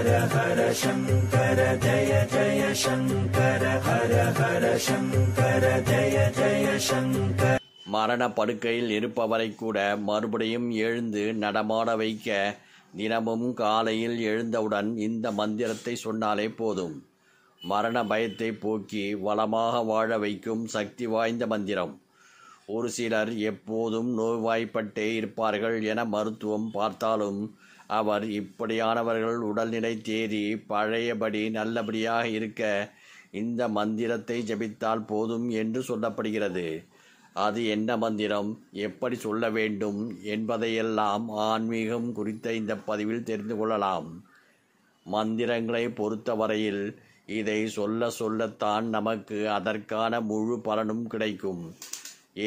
ஹர ஹர சங்கர ஜய ஜய சங்கர ஹர ஹர சங்கர ஜய ஜய சங்கர மரண படுக்கையில் இருப்பவரை கூட மறுபடியும் எழுந்து நடமாட வைக்க தினமும் காலையில் எழுந்தவுடன் இந்த மந்திரத்தை சொன்னாலே போதும் மரண பயத்தை போக்கி வளமாக வாழ வைக்கும் சக்தி வாய்ந்த மந்திரம் ஒரு சிலர் எப்போதும் நோய்வாய்ப்பட்டே இருப்பார்கள் என மருத்துவம் பார்த்தாலும் அவர் இப்படியானவர்கள் உடல்நிலை தேறி பழையபடி நல்லபடியாக இருக்க இந்த மந்திரத்தை ஜபித்தால் போதும் என்று சொல்லப்படுகிறது அது என்ன மந்திரம் எப்படி சொல்ல வேண்டும் என்பதையெல்லாம் ஆன்மீகம் குறித்த இந்த பதிவில் தெரிந்து கொள்ளலாம் மந்திரங்களை பொறுத்தவரையில் இதை சொல்ல சொல்லத்தான் நமக்கு அதற்கான முழு பலனும் கிடைக்கும்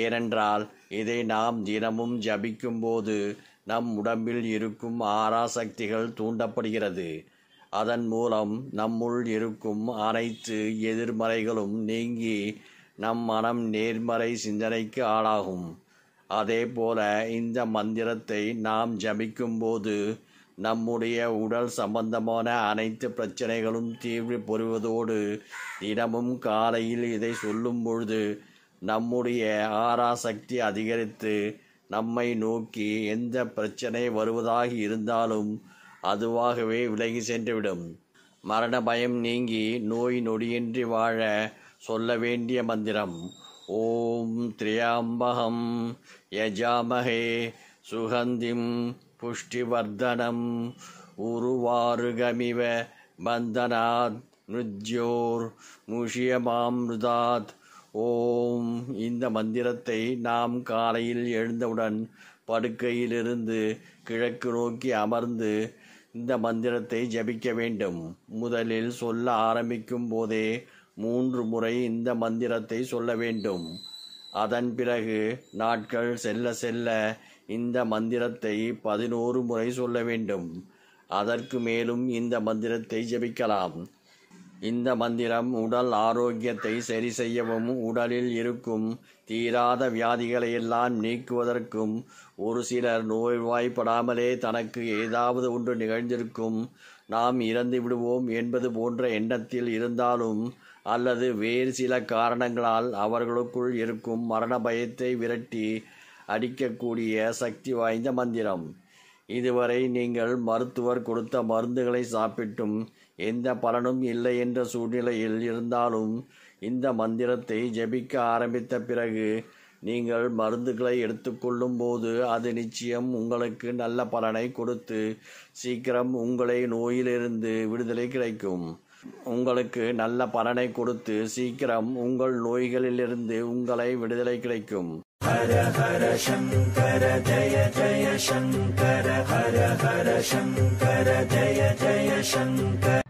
ஏனென்றால் இதை நாம் தினமும் ஜபிக்கும்போது போது நம் உடம்பில் இருக்கும் ஆராசக்திகள் தூண்டப்படுகிறது அதன் மூலம் நம்முள் இருக்கும் அனைத்து எதிர்மறைகளும் நீங்கி நம் மனம் நேர்மறை சிந்தனைக்கு ஆளாகும் அதேபோல இந்த மந்திரத்தை நாம் ஜபிக்கும்போது நம்முடைய உடல் சம்பந்தமான அனைத்து பிரச்சனைகளும் தீர்வு பொறுவதோடு தினமும் காலையில் இதை சொல்லும் பொழுது நம்முடைய ஆராசக்தி அதிகரித்து நம்மை நோக்கி எந்த பிரச்சனை வருவதாக இருந்தாலும் அதுவாகவே விலகி சென்றுவிடும் மரண பயம் நீங்கி நோய் நொடியின்றி வாழ சொல்ல வேண்டிய மந்திரம் ஓம் திரியாம்பகம் யஜாமகே சுகந்திம் புஷ்டிவர்தனம் உருவாருகமிவ பந்தனாத் மிருத்யோர் முஷியமாமிருதாத் ஓம் இந்த மந்திரத்தை நாம் காலையில் எழுந்தவுடன் படுக்கையிலிருந்து கிழக்கு நோக்கி அமர்ந்து இந்த மந்திரத்தை ஜபிக்க வேண்டும் முதலில் சொல்ல ஆரம்பிக்கும் போதே மூன்று முறை இந்த மந்திரத்தை சொல்ல வேண்டும் அதன் பிறகு நாட்கள் செல்ல செல்ல இந்த மந்திரத்தை பதினோரு முறை சொல்ல வேண்டும் அதற்கு மேலும் இந்த மந்திரத்தை ஜபிக்கலாம் இந்த மந்திரம் உடல் ஆரோக்கியத்தை சரி செய்யவும் உடலில் இருக்கும் தீராத வியாதிகளை எல்லாம் நீக்குவதற்கும் ஒரு சிலர் நோய்வாய்ப்படாமலே தனக்கு ஏதாவது ஒன்று நிகழ்ந்திருக்கும் நாம் இறந்து விடுவோம் என்பது போன்ற எண்ணத்தில் இருந்தாலும் அல்லது வேறு சில காரணங்களால் அவர்களுக்குள் இருக்கும் மரண பயத்தை விரட்டி அடிக்கக்கூடிய சக்தி வாய்ந்த மந்திரம் இதுவரை நீங்கள் மருத்துவர் கொடுத்த மருந்துகளை சாப்பிட்டும் எந்த பலனும் இல்லை என்ற சூழ்நிலையில் இருந்தாலும் இந்த மந்திரத்தை ஜபிக்க ஆரம்பித்த பிறகு நீங்கள் மருந்துகளை எடுத்துக்கொள்ளும் போது அது நிச்சயம் உங்களுக்கு நல்ல பலனை கொடுத்து சீக்கிரம் உங்களை நோயிலிருந்து விடுதலை கிடைக்கும் உங்களுக்கு நல்ல பலனை கொடுத்து சீக்கிரம் உங்கள் நோய்களிலிருந்து உங்களை விடுதலை கிடைக்கும் ஹர ஹர சங்கர ஜய ஜய சங்கர ஹர ஹர சங்கர ஜய ஜய சங்கர